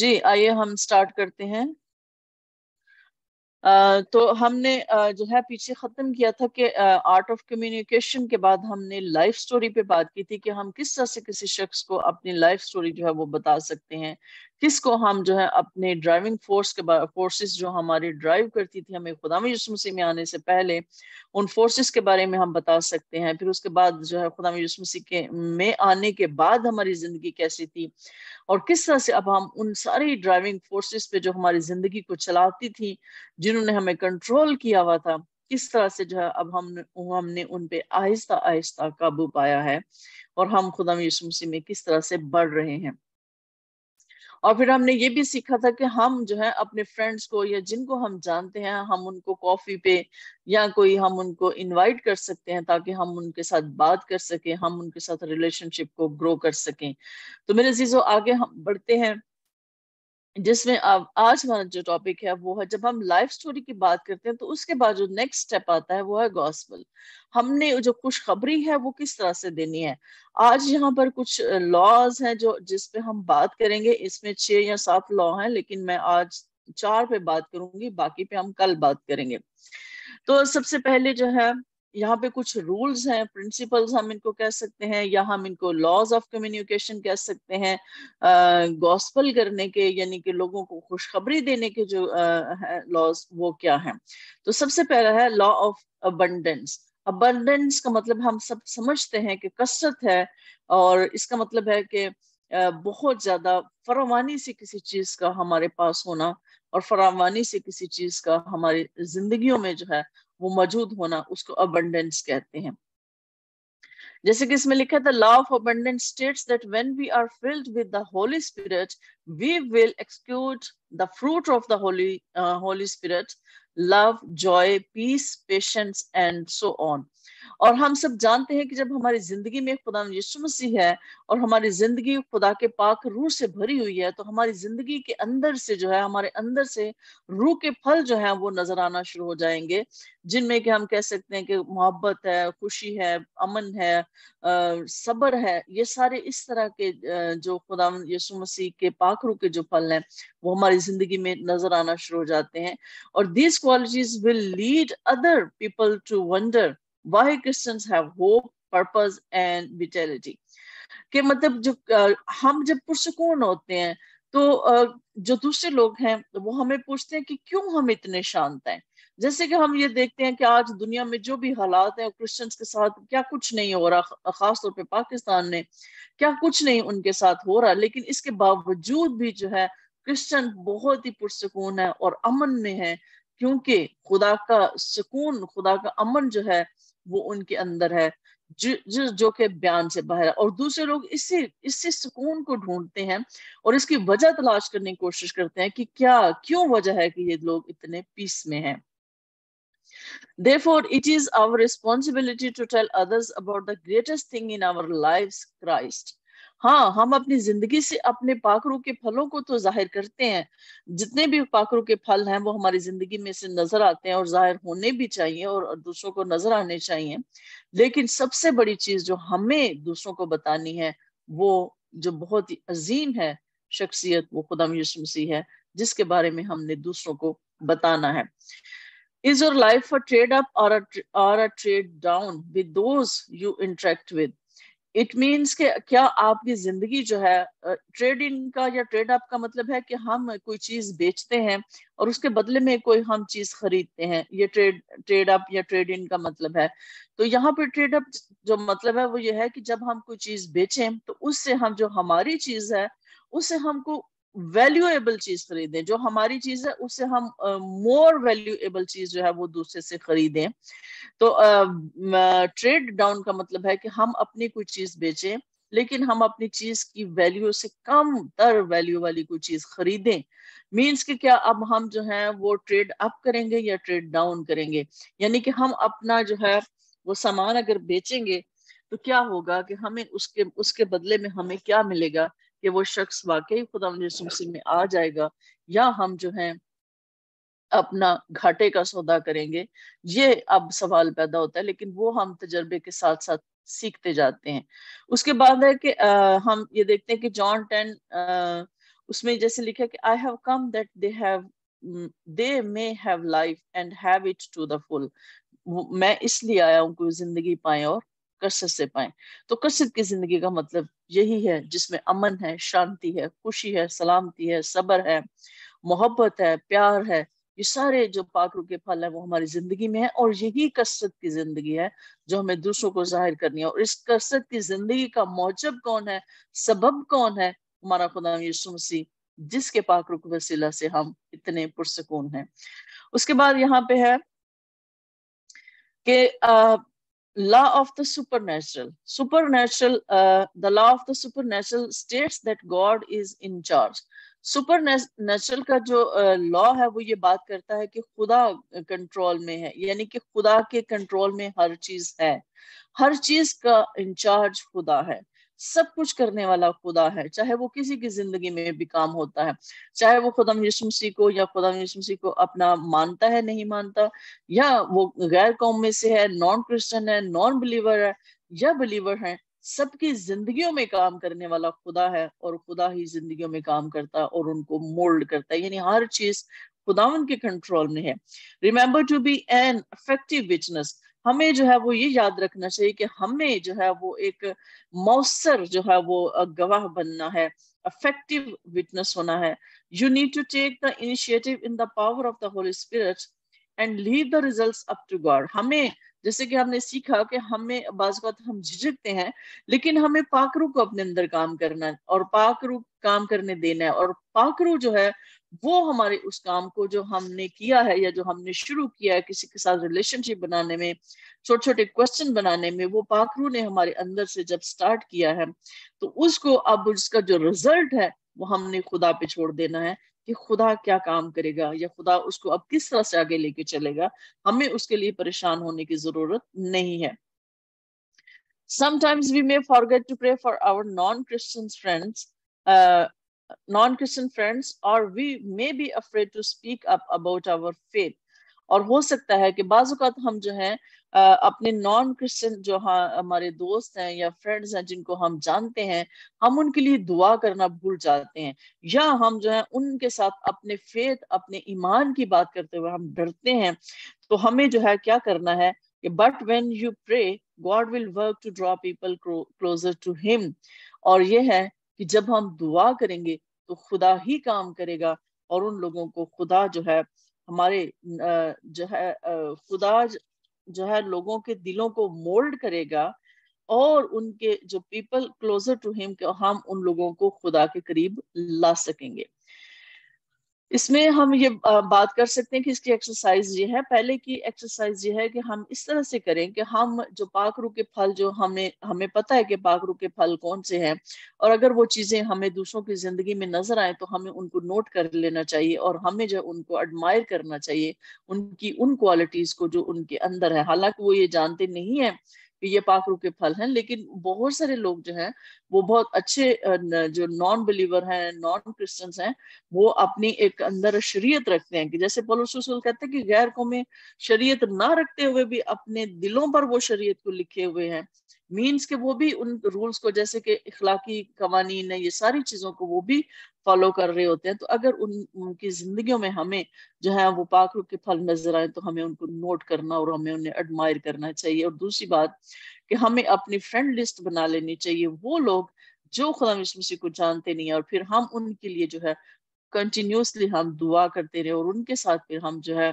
जी आइए हम स्टार्ट करते हैं आ, तो हमने आ, जो है पीछे ख़त्म किया था कि आर्ट ऑफ कम्युनिकेशन के बाद हमने लाइफ स्टोरी पे बात की थी कि हम किस तरह से किसी शख्स को अपनी लाइफ स्टोरी जो है वो बता सकते हैं किसको हम जो है अपने ड्राइविंग फोर्स के फोर्सेस जो हमारी ड्राइव करती थी हमें खुदा यसमसी में आने से पहले उन फोर्सेस के बारे में हम बता सकते हैं फिर उसके बाद जो है खुदा यसमसी के में आने के बाद हमारी ज़िंदगी कैसी थी और किस तरह से अब हम उन सारी ड्राइविंग फोर्सेस पे जो हमारी ज़िंदगी को चलाती थी जिन्होंने हमें कंट्रोल किया हुआ था किस तरह से जो है अब हम हमने उन पे आहिस्ता आहिस्ता काबू पाया है और हम खुदा यसमसी में किस तरह से बढ़ रहे हैं और फिर हमने ये भी सीखा था कि हम जो है अपने फ्रेंड्स को या जिनको हम जानते हैं हम उनको कॉफी पे या कोई हम उनको इनवाइट कर सकते हैं ताकि हम उनके साथ बात कर सकें हम उनके साथ रिलेशनशिप को ग्रो कर सकें तो मेरे चीजों आगे हम बढ़ते हैं जिसमें अब आज हमारा जो टॉपिक है वो है जब हम लाइफ स्टोरी की बात करते हैं तो उसके बाद जो नेक्स्ट स्टेप आता है वो है गॉस्पल हमने जो खुशखबरी है वो किस तरह से देनी है आज यहाँ पर कुछ लॉज हैं जो जिस पे हम बात करेंगे इसमें छह या सात लॉ हैं लेकिन मैं आज चार पे बात करूंगी बाकी पे हम कल बात करेंगे तो सबसे पहले जो है यहाँ पे कुछ रूल्स हैं प्रिंसिपल्स हम इनको कह सकते हैं या हम इनको लॉज ऑफ कम्युनिकेशन कह सकते हैं गॉस्पल करने के यानी कि लोगों को खुशखबरी देने के जो लॉज वो क्या हैं तो सबसे पहला है लॉ ऑफ अबंडेंस अबंडेंस का मतलब हम सब समझते हैं कि कसरत है और इसका मतलब है कि बहुत ज़्यादा फरावानी से किसी चीज़ का हमारे पास होना और फरावानी से किसी चीज़ का हमारी जिंदगियों में जो है वो मौजूद होना उसको अबंडेंस कहते हैं जैसे कि इसमें लिखा है the law of abundance states that when we are filled with the Holy Spirit we will execute the fruit of the Holy Holy Spirit love joy peace patience and so on और हम सब जानते हैं कि जब हमारी जिंदगी में खुदा यीशु मसीह है और हमारी जिंदगी खुदा के पाक रूह से भरी हुई है तो हमारी जिंदगी के अंदर से जो है हमारे अंदर से रूह के फल जो है वो नजर आना शुरू हो जाएंगे जिनमें कि हम कह सकते हैं कि मोहब्बत है खुशी है अमन है सबर है ये सारे इस तरह के जो खुदा यसु मसीह के पाखरू के जो फल हैं वो हमारी जिंदगी में नजर आना शुरू हो जाते हैं और these qualities will lead other people to wonder why Christians have hope and vitality के मतलब जो हम जब पुरसकून होते हैं तो जो दूसरे लोग हैं वो हमें पूछते हैं कि क्यों हम इतने शांत हैं जैसे कि हम ये देखते हैं कि आज दुनिया में जो भी हालात है क्रिश्चियंस के साथ क्या कुछ नहीं हो रहा खासतौर पर पाकिस्तान में क्या कुछ नहीं उनके साथ हो रहा लेकिन इसके बावजूद भी जो है क्रिश्चियन बहुत ही पुरसकून है और अमन में है क्योंकि खुदा का सुकून खुदा का अमन जो है वो उनके अंदर है जो जो, जो के बयान से बाहर है और दूसरे लोग इसी इसी सुकून को ढूंढते हैं और इसकी वजह तलाश करने की कोशिश करते हैं कि क्या क्यों वजह है कि ये लोग इतने पीस में हैं Therefore, it is our responsibility to tell others about the greatest thing in our lives, Christ. हाँ हम अपनी जिंदगी से अपने पाखरू के फलों को तो जाहिर करते हैं जितने भी पाखरू के फल हैं वो हमारी जिंदगी में से नजर आते हैं और जाहिर होने भी चाहिए और दूसरों को नजर आने चाहिए लेकिन सबसे बड़ी चीज जो हमें दूसरों को बतानी है वो जो बहुत ही अजीम है शख्सियत वो खुदा यूसुमसी है जिसके बारे में हमने दूसरों को बताना है Is your life a trade up or a, or a trade down with those you interact with? It means के क्या आपकी जिंदगी जो है ट्रेड का या ट्रेड अप का मतलब है कि हम कोई चीज बेचते हैं और उसके बदले में कोई हम चीज खरीदते हैं ये ट्रेड ट्रेड अप या ट्रेड इन का मतलब है तो यहाँ पर ट्रेड अप जो मतलब है वो ये है कि जब हम कोई चीज बेचें तो उससे हम जो हमारी चीज है उससे हमको वैल्यूएबल चीज खरीदें जो हमारी चीज है उससे हम मोर वैल्यूएबल चीज जो है वो दूसरे से खरीदें तो ट्रेड डाउन का मतलब है कि हम अपनी कोई चीज बेचें लेकिन हम अपनी चीज की वैल्यू से कम तर वैल्यू वाली कोई चीज खरीदें मीन्स कि क्या अब हम जो है वो ट्रेड अप करेंगे या ट्रेड डाउन करेंगे यानी कि हम अपना जो है वो सामान अगर बेचेंगे तो क्या होगा कि हमें उसके उसके बदले में हमें क्या मिलेगा कि वो शख्स वाकई खुदा मसीह में आ जाएगा या हम जो है अपना घाटे का सौदा करेंगे ये अब सवाल पैदा होता है लेकिन वो हम तजर्बे के साथ साथ सीखते जाते हैं उसके बाद है कि आ, हम ये देखते हैं कि जॉन टेन उसमें जैसे लिखा कि I have come that they have they may have life and have it to the full मैं इसलिए आया हूँ कि जिंदगी पाए और कसरत से पाए तो कसरत की जिंदगी का मतलब यही है जिसमें अमन है शांति है खुशी है सलामती है सबर है मोहब्बत है प्यार है ये सारे जो पाखरू के फल है वो हमारी जिंदगी में है और यही कसरत की जिंदगी है जो हमें दूसरों को जाहिर करनी है और इस कसरत की जिंदगी का मौजब कौन है सबब कौन है हमारा खुदा यीशु मसीह जिसके पाखरू के वसीला से हम इतने पुरसकून हैं उसके बाद यहाँ पे है कि law of the supernatural supernatural uh, the law of the supernatural states that god is in charge supernatural ka jo uh, law hai wo ye baat karta hai ki khuda control mein hai yani ki khuda ke control mein har cheez hai har cheez ka in charge khuda hai सब कुछ करने वाला खुदा है चाहे वो किसी की जिंदगी में भी काम होता है चाहे वो खुदा यशमसी को या खुदा यशमसी को अपना मानता है नहीं मानता या वो गैर कौम में से है नॉन क्रिश्चियन है नॉन बिलीवर है या बिलीवर है सबकी जिंदगियों में काम करने वाला खुदा है और खुदा ही जिंदगियों में काम करता है और उनको मोल्ड करता है यानी हर चीज खुदावन के कंट्रोल में है remember to be an effective business हमें जो है वो ये याद रखना चाहिए कि हमें जो है वो एक मौसर जो है वो गवाह बनना है अफेक्टिव विटनेस होना है you need to take the initiative in the power of the Holy Spirit and lead the result up to God हमें जैसे कि हमने सीखा कि हमें बाजत हम झिझकते हैं लेकिन हमें पाकरू को अपने अंदर काम करना है और पाकरू काम करने देना है और पाकरू जो है वो हमारे उस काम को जो हमने किया है या जो हमने शुरू किया है किसी के साथ रिलेशनशिप बनाने में छोटे छोटे क्वेश्चन बनाने में वो पाखरू ने हमारे अंदर से जब स्टार्ट किया है तो उसको अब उसका जो रिजल्ट है वो हमने खुदा पे छोड़ देना है कि खुदा क्या काम करेगा या खुदा उसको अब किस तरह से आगे लेके चलेगा हमें उसके लिए परेशान होने की जरूरत नहीं है sometimes we may forget to pray for our non Christian friends non Christian friends और we may be afraid to speak up about our faith और हो सकता है कि बाजूकात हम जो हैं अपने नॉन क्रिश्चियन जो हाँ हमारे दोस्त हैं या फ्रेंड्स हैं जिनको हम जानते हैं हम उनके लिए दुआ करना भूल जाते हैं या हम जो है उनके साथ अपने फेथ अपने ईमान की बात करते हुए हम डरते हैं तो हमें जो है क्या करना है कि but when you pray God will work to draw people closer to him और यह है कि जब हम दुआ करेंगे तो खुदा ही काम करेगा और उन लोगों को खुदा जो है हमारे जो है खुदा जो है लोगों के दिलों को मोल्ड करेगा और उनके जो पीपल क्लोजर टू हिम हम उन लोगों को खुदा के करीब ला सकेंगे इसमें हम ये बात कर सकते हैं कि इसकी एक्सरसाइज ये है पहले की एक्सरसाइज ये है कि हम इस तरह से करें कि हम जो पाखरू के फल जो हमें हमें पता है कि पाखरू के फल कौन से हैं और अगर वो चीज़ें हमें दूसरों की ज़िंदगी में नज़र आए तो हमें उनको नोट कर लेना चाहिए और हमें जो उनको एडमायर करना चाहिए उनकी उन क्वालिटीज़ को जो उनके अंदर है हालांकि वो ये जानते नहीं है कि ये पाखरू के फल हैं लेकिन बहुत सारे लोग जो हैं वो बहुत अच्छे जो नॉन बिलीवर हैं नॉन क्रिश्चियंस हैं वो अपनी एक अंदर शरीयत रखते हैं कि जैसे पोलोसूल कहते हैं कि गैर को में शरीयत ना रखते हुए भी अपने दिलों पर वो शरीयत को लिखे हुए हैं मीन्स के वो भी उन रूल्स को जैसे कि इखलाकी कवानी ने ये सारी चीज़ों को वो भी फॉलो कर रहे होते हैं तो अगर उन उनकी जिंदगियों में हमें जो है वो रूप के फल नजर आए तो हमें उनको नोट करना और हमें उन्हें एडमायर करना चाहिए और दूसरी बात कि हमें अपनी फ्रेंड लिस्ट बना लेनी चाहिए वो लोग जो खुदा मसीह को जानते नहीं है और फिर हम उनके लिए जो है कंटिन्यूसली हम दुआ करते रहे और उनके साथ फिर हम जो है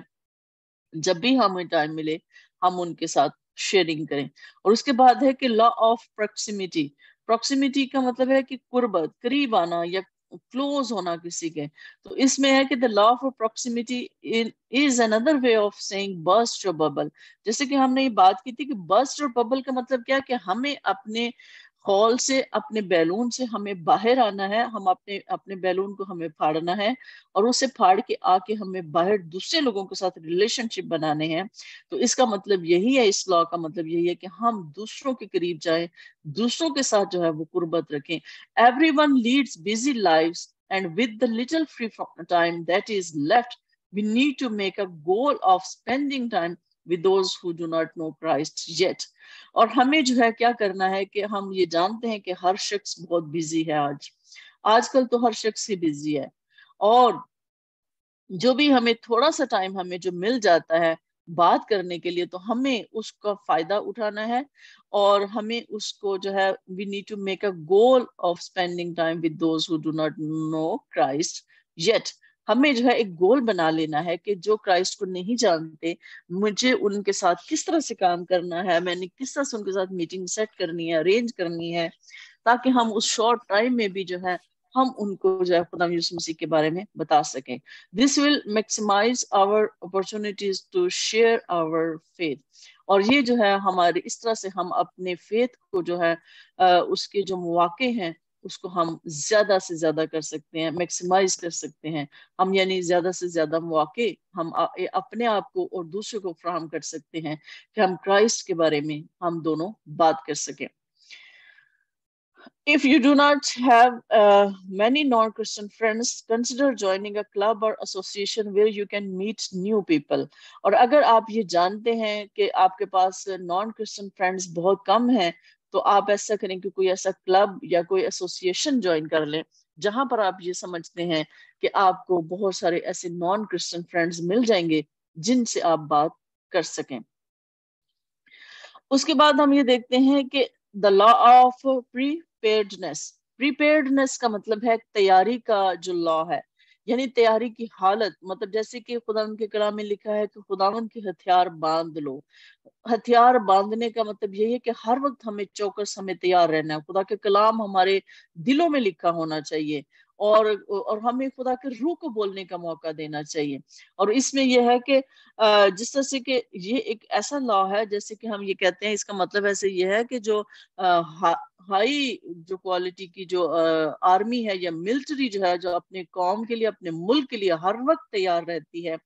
जब भी हमें टाइम मिले हम उनके साथ शेयरिंग करें और उसके बाद है कि लॉ ऑफ प्रॉक्सिमिटी प्रॉक्सिमिटी का मतलब है कि कुर्बत करीब आना या क्लोज होना किसी के तो इसमें है कि the law of proximity is another way of saying burst और बबल जैसे कि हमने ये बात की थी कि बस्ट और बबल का मतलब क्या कि हमें अपने हॉल से अपने बैलून से हमें बाहर आना है हम अपने अपने बैलून को हमें फाड़ना है और उसे फाड़ के आके हमें बाहर दूसरे लोगों के साथ रिलेशनशिप बनाने हैं तो इसका मतलब यही है इस लॉ का मतलब यही है कि हम दूसरों के करीब जाए दूसरों के साथ जो है वो कुर्बत रखें everyone leads busy life and with the little free time that is left we need to make a goal of spending time with those who do not know Christ yet और हमें जो है क्या करना है कि हम ये जानते हैं कि हर शख्स बहुत बिजी है आज आजकल तो हर शख्स ही बिजी है और जो भी हमें थोड़ा सा टाइम हमें जो मिल जाता है बात करने के लिए तो हमें उसका फायदा उठाना है और हमें उसको जो है we need to make a goal of spending time with those do not know Christ yet हमें जो है एक गोल बना लेना है कि जो क्राइस्ट को नहीं जानते मुझे उनके साथ किस तरह से काम करना है मैंने किस तरह से उनके साथ मीटिंग सेट करनी है अरेंज करनी है ताकि हम उस शॉर्ट टाइम में भी जो है हम उनको जो है खुदा यूस मसीह के बारे में बता सकें this will maximise our opportunities to share our faith और ये जो है हमारे इस तरह से हम अपने फेथ को जो है उसके जो मौके हैं उसको हम ज्यादा से ज्यादा कर सकते हैं मैक्सिमाइज कर सकते हैं हम यानी ज्यादा से ज्यादा मौके हम अपने आप को और दूसरे को फ्राहम कर सकते हैं कि हम क्राइस्ट के बारे में हम दोनों बात कर सकें if you do not have many non Christian friends consider joining a club or association where you can meet new people और अगर आप ये जानते हैं कि आपके पास नॉन क्रिस्टन फ्रेंड्स बहुत कम हैं तो आप ऐसा करें कि कोई ऐसा क्लब या कोई एसोसिएशन ज्वाइन कर लें जहां पर आप ये समझते हैं कि आपको बहुत सारे ऐसे नॉन क्रिश्चियन फ्रेंड्स मिल जाएंगे जिनसे आप बात कर सकें उसके बाद हम ये देखते हैं कि the law of preparedness preparedness का मतलब है तैयारी का जो लॉ है यानी तैयारी की हालत मतलब जैसे कि खुदा के कला में लिखा है कि खुदावन के हथियार बांध लो हथियार बांधने का मतलब यही है कि हर वक्त हमें चौकस हमें तैयार रहना है खुदा के कलाम हमारे दिलों में लिखा होना चाहिए और और हमें खुदा के रूह को बोलने का मौका देना चाहिए और इसमें यह है कि जिस तरह से कि ये एक ऐसा लॉ है जैसे कि हम ये कहते हैं इसका मतलब ऐसे ये है कि जो हा, हाई जो क्वालिटी की जो आर्मी है या मिलिट्री जो है जो अपने कौम के लिए अपने मुल्क के लिए हर वक्त तैयार रहती है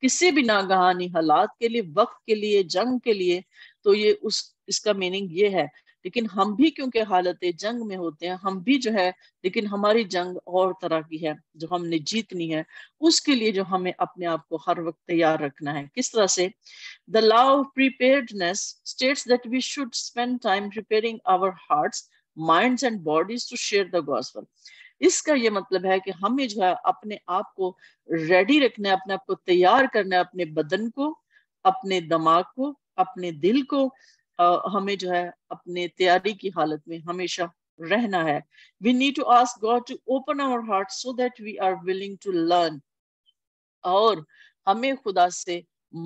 किसी भी नागहानी हालात के लिए वक्त के लिए जंग के लिए तो ये उस इसका मीनिंग ये है लेकिन हम भी क्योंकि हालत जंग में होते हैं हम भी जो है लेकिन हमारी जंग और तरह की है जो हमने जीतनी है उसके लिए जो हमें अपने आप को हर वक्त तैयार रखना है किस तरह से the law of preparedness states that we should spend time preparing our hearts minds and bodies to share the gospel इसका ये मतलब है कि हमें जो है अपने आप को रेडी रखना है अपने आप को तैयार करना है अपने बदन को अपने दिमाग को अपने दिल को हमें जो है अपने तैयारी की हालत में हमेशा रहना है we need to ask God to open our heart so that we are willing to learn और हमें खुदा से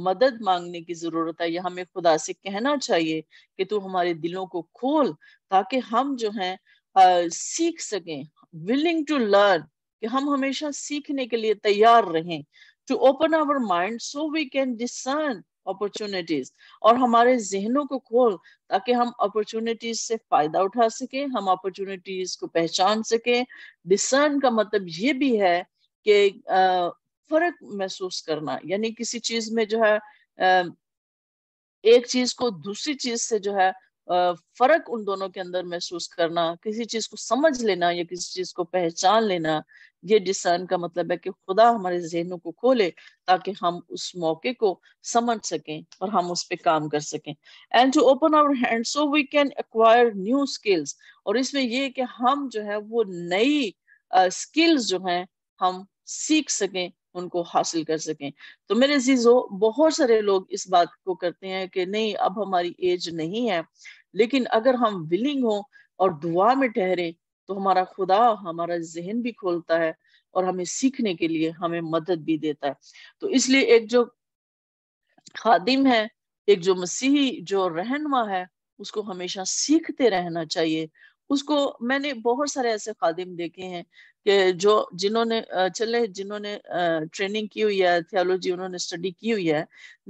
मदद मांगने की जरूरत है या हमें खुदा से कहना चाहिए कि तू हमारे दिलों को खोल ताकि हम जो है सीख सकें विलिंग टू लर्न कि हम हमेशा सीखने के लिए तैयार रहें to open our mind so we can discern opportunities और हमारे जहनों को खोल ताकि हम अपॉर्चुनिटीज से फायदा उठा सके हम अपॉर्चुनिटीज को पहचान सके डिसर्न का मतलब ये भी है कि फर्क महसूस करना यानी किसी चीज में जो है एक चीज को दूसरी चीज से जो है फर्क उन दोनों के अंदर महसूस करना किसी चीज को समझ लेना या किसी चीज को पहचान लेना ये डिसन का मतलब है कि खुदा हमारे जहनों को खोले ताकि हम उस मौके को समझ सकें और हम उस पर काम कर सकें and to open our hand so we can acquire new skills और इसमें ये कि हम जो है वो नई स्किल्स uh, जो हैं हम सीख सकें उनको हासिल कर सकें तो मेरे जीजो बहुत सारे लोग इस बात को करते हैं कि नहीं अब हमारी एज नहीं है लेकिन अगर हम विलिंग हो और दुआ में ठहरे तो हमारा खुदा हमारा जहन भी खोलता है और हमें सीखने के लिए हमें मदद भी देता है तो इसलिए एक जो खादिम है एक जो मसीही जो रहनमा है उसको हमेशा सीखते रहना चाहिए उसको मैंने बहुत सारे ऐसे खादिम देखे हैं कि जो जिन्होंने चले जिन्होंने ट्रेनिंग की हुई है थियोलॉजी उन्होंने स्टडी की हुई है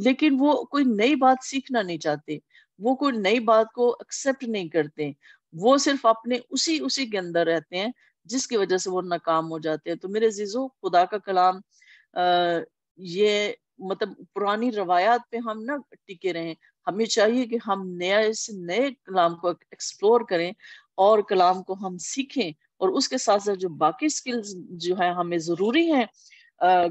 लेकिन वो कोई नई बात सीखना नहीं चाहते वो कोई नई बात को एक्सेप्ट नहीं करते वो सिर्फ अपने उसी उसी के अंदर रहते हैं जिसकी वजह से वो नाकाम हो जाते हैं तो मेरे जीजो खुदा का कलाम आ, ये मतलब पुरानी रवायात पे हम ना टिके रहें हमें चाहिए कि हम नया इस नए कलाम को एक्सप्लोर करें और कलाम को हम सीखें और उसके साथ साथ जो बाकी स्किल्स जो है हमें जरूरी हैं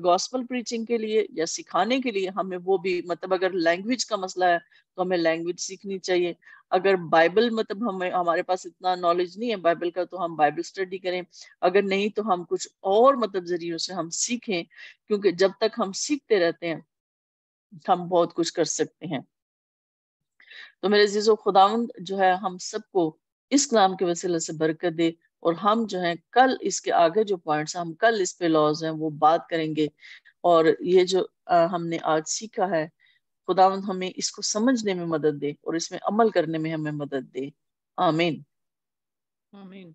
गॉस्पल प्रीचिंग के लिए या सिखाने के लिए हमें वो भी मतलब अगर लैंग्वेज का मसला है तो हमें लैंग्वेज सीखनी चाहिए अगर बाइबल मतलब हमें हमारे पास इतना नॉलेज नहीं है बाइबल का तो हम बाइबल स्टडी करें अगर नहीं तो हम कुछ और मतलब जरियों से हम सीखें क्योंकि जब तक हम सीखते रहते हैं हम बहुत कुछ कर सकते हैं तो मेरे जीजो खुदावंद जो है हम सबको इस कलाम के वसीले से बरकत दे और हम जो है कल इसके आगे जो पॉइंट्स हम कल इस पे लॉज हैं वो बात करेंगे और ये जो हमने आज सीखा है खुदावन हमें इसको समझने में मदद दे और इसमें अमल करने में हमें मदद दे आमीन आमीन